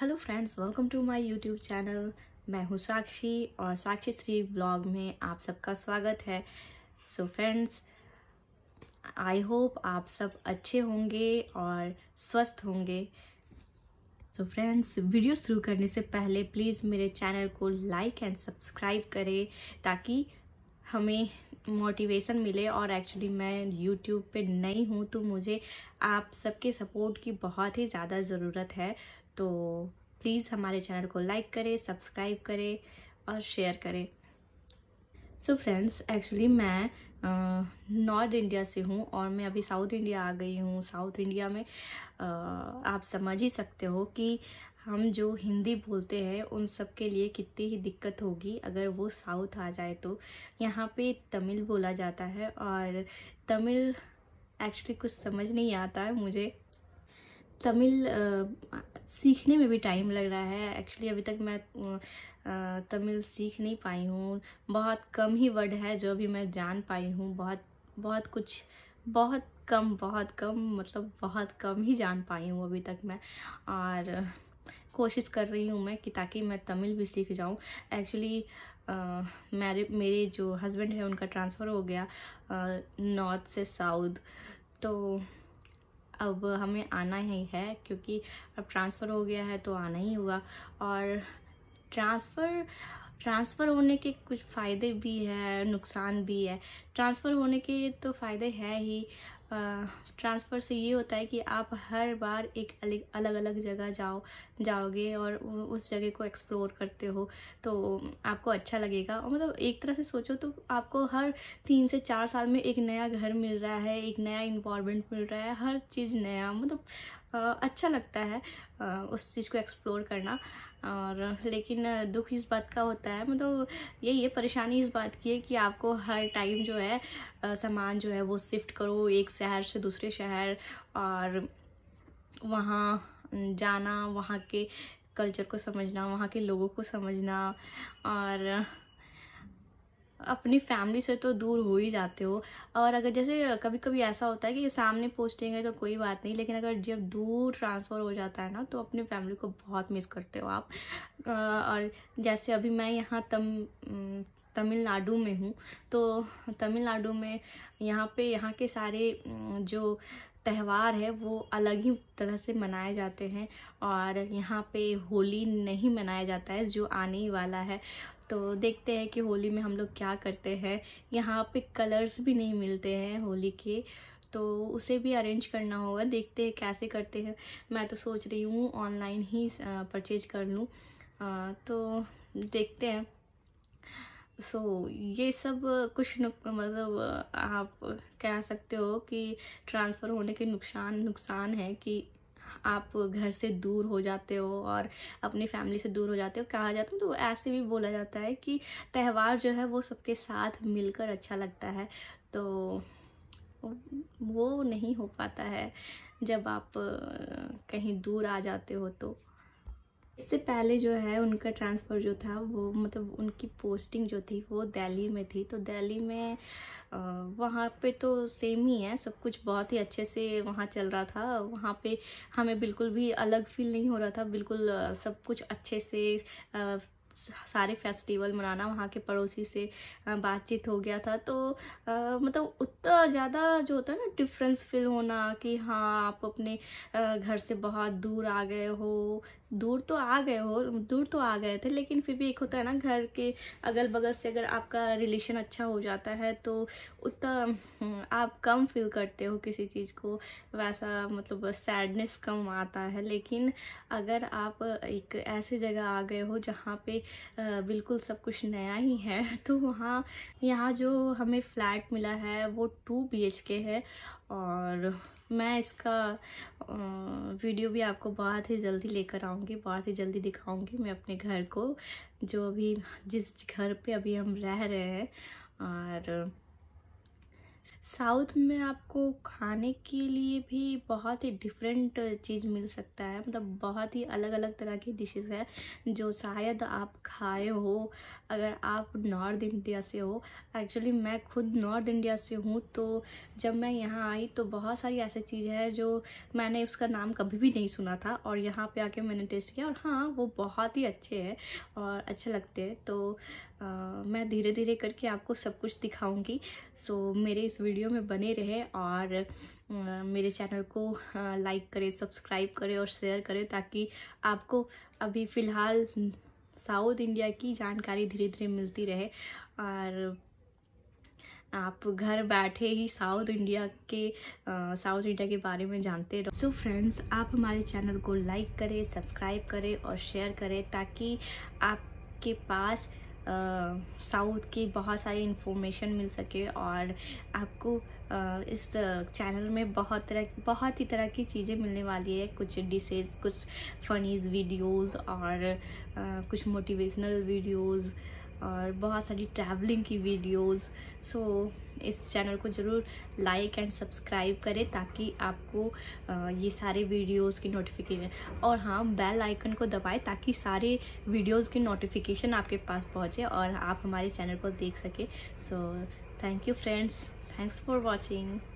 hello friends welcome to my YouTube channel मैं हूँ साक्षी और साक्षी श्री ब्लॉग में आप सबका स्वागत है सो फ्रेंड्स आई होप आप सब अच्छे होंगे और स्वस्थ होंगे सो फ्रेंड्स वीडियो शुरू करने से पहले प्लीज़ मेरे चैनल को लाइक एंड सब्सक्राइब करें ताकि हमें मोटिवेशन मिले और एक्चुअली मैं यूट्यूब पे नई हूँ तो मुझे आप सबके सपोर्ट की बहुत ही ज़्यादा ज़रूरत है तो प्लीज़ हमारे चैनल को लाइक करें सब्सक्राइब करें और शेयर करें सो फ्रेंड्स एक्चुअली मैं नॉर्थ इंडिया से हूँ और मैं अभी साउथ इंडिया आ गई हूँ साउथ इंडिया में uh, आप समझ ही सकते हो कि हम जो हिंदी बोलते हैं उन सब के लिए कितनी ही दिक्कत होगी अगर वो साउथ आ जाए तो यहाँ पे तमिल बोला जाता है और तमिल एक्चुअली कुछ समझ नहीं आता है मुझे तमिल सीखने में भी टाइम लग रहा है एक्चुअली अभी तक मैं तमिल सीख नहीं पाई हूँ बहुत कम ही वर्ड है जो भी मैं जान पाई हूँ बहुत बहुत कुछ बहुत कम बहुत कम मतलब बहुत कम ही जान पाई हूँ अभी तक मैं और कोशिश कर रही हूँ मैं कि ताकि मैं तमिल भी सीख जाऊँ एक्चुअली मेरे मेरे जो हस्बैंड है उनका ट्रांसफ़र हो गया नॉर्थ से साउथ तो अब हमें आना ही है क्योंकि अब ट्रांसफ़र हो गया है तो आना ही हुआ और ट्रांसफ़र ट्रांसफ़र होने के कुछ फ़ायदे भी है नुकसान भी है ट्रांसफ़र होने के तो फ़ायदे हैं ही ट्रांसफ़र से ये होता है कि आप हर बार एक अलग अलग अलग जगह जाओ जाओगे और उस जगह को एक्सप्लोर करते हो तो आपको अच्छा लगेगा और मतलब एक तरह से सोचो तो आपको हर तीन से चार साल में एक नया घर मिल रहा है एक नया इन्वामेंट मिल रहा है हर चीज़ नया मतलब अच्छा लगता है उस चीज़ को एक्सप्लोर करना और लेकिन दुख इस बात का होता है मतलब यही है परेशानी इस बात की है कि आपको हर टाइम जो है सामान जो है वो शिफ्ट करो एक शहर से दूसरे शहर और वहाँ जाना वहाँ के कल्चर को समझना वहाँ के लोगों को समझना और अपनी फैमिली से तो दूर हो ही जाते हो और अगर जैसे कभी कभी ऐसा होता है कि सामने पोस्टिंग है तो कोई बात नहीं लेकिन अगर जब दूर ट्रांसफ़र हो जाता है ना तो अपनी फैमिली को बहुत मिस करते हो आप और जैसे अभी मैं यहाँ तम तमिलनाडु में हूँ तो तमिलनाडु में यहाँ पे यहाँ के सारे जो त्यौहार है वो अलग ही तरह से मनाए जाते हैं और यहाँ पे होली नहीं मनाया जाता है जो आने ही वाला है तो देखते हैं कि होली में हम लोग क्या करते हैं यहाँ पे कलर्स भी नहीं मिलते हैं होली के तो उसे भी अरेंज करना होगा देखते हैं कैसे करते हैं मैं तो सोच रही हूँ ऑनलाइन ही परचेज कर लूँ तो देखते हैं सो so, ये सब कुछ मतलब आप कह सकते हो कि ट्रांसफ़र होने के नुकसान नुकसान है कि आप घर से दूर हो जाते हो और अपनी फैमिली से दूर हो जाते हो कहा जाता है तो ऐसे भी बोला जाता है कि त्यौहार जो है वो सबके साथ मिलकर अच्छा लगता है तो वो नहीं हो पाता है जब आप कहीं दूर आ जाते हो तो इससे पहले जो है उनका ट्रांसफ़र जो था वो मतलब उनकी पोस्टिंग जो थी वो दिल्ली में थी तो दिल्ली में वहाँ पे तो सेम ही है सब कुछ बहुत ही अच्छे से वहाँ चल रहा था वहाँ पे हमें बिल्कुल भी अलग फील नहीं हो रहा था बिल्कुल सब कुछ अच्छे से सारे फेस्टिवल मनाना वहाँ के पड़ोसी से बातचीत हो गया था तो आ, मतलब उतना ज़्यादा जो होता है ना डिफरेंस फील होना कि हाँ आप अपने घर से बहुत दूर आ गए हो दूर तो आ गए हो दूर तो आ गए थे लेकिन फिर भी एक होता है ना घर के अगल बगल से अगर आपका रिलेशन अच्छा हो जाता है तो उतना हम्म, आप कम फील करते हो किसी चीज़ को वैसा मतलब सैडनेस कम आता है लेकिन अगर आप एक ऐसी जगह आ गए हो जहाँ पे बिल्कुल सब कुछ नया ही है तो वहाँ यहाँ जो हमें फ्लैट मिला है वो टू बी के है और मैं इसका वीडियो भी आपको बहुत ही जल्दी लेकर आऊँगी बहुत ही जल्दी दिखाऊँगी मैं अपने घर को जो अभी जिस घर पे अभी हम रह रहे हैं और साउथ में आपको खाने के लिए भी बहुत ही डिफरेंट चीज़ मिल सकता है मतलब बहुत ही अलग अलग तरह की डिशेस है जो शायद आप खाए हो अगर आप नॉर्थ इंडिया से हो एक्चुअली मैं खुद नॉर्थ इंडिया से हूँ तो जब मैं यहाँ आई तो बहुत सारी ऐसी चीज़ है जो मैंने उसका नाम कभी भी नहीं सुना था और यहाँ पर आके मैंने टेस्ट किया और हाँ वो बहुत ही अच्छे हैं और अच्छे लगते हैं तो मैं धीरे धीरे करके आपको सब कुछ दिखाऊंगी सो मेरे इस वीडियो में बने रहे और मेरे चैनल को लाइक करें सब्सक्राइब करें और शेयर करें ताकि आपको अभी फ़िलहाल साउथ इंडिया की जानकारी धीरे धीरे मिलती रहे और आप घर बैठे ही साउथ इंडिया के साउथ इंडिया के बारे में जानते रहो सो फ्रेंड्स आप हमारे चैनल को लाइक करें सब्सक्राइब करें और शेयर करें ताकि आपके पास साउथ की बहुत सारी इन्फॉर्मेशन मिल सके और आपको uh, इस चैनल में बहुत तरह बहुत ही तरह की चीज़ें मिलने वाली है कुछ डिशेज़ कुछ फ़नीज़ वीडियोस और uh, कुछ मोटिवेशनल वीडियोज़ और बहुत सारी ट्रैवलिंग की वीडियोस सो so, इस चैनल को ज़रूर लाइक एंड सब्सक्राइब करें ताकि आपको ये सारे वीडियोस की नोटिफिकेशन और हाँ बेल आइकन को दबाएं ताकि सारे वीडियोस की नोटिफिकेशन आपके पास पहुँचे और आप हमारे चैनल को देख सकें so thank you friends thanks for watching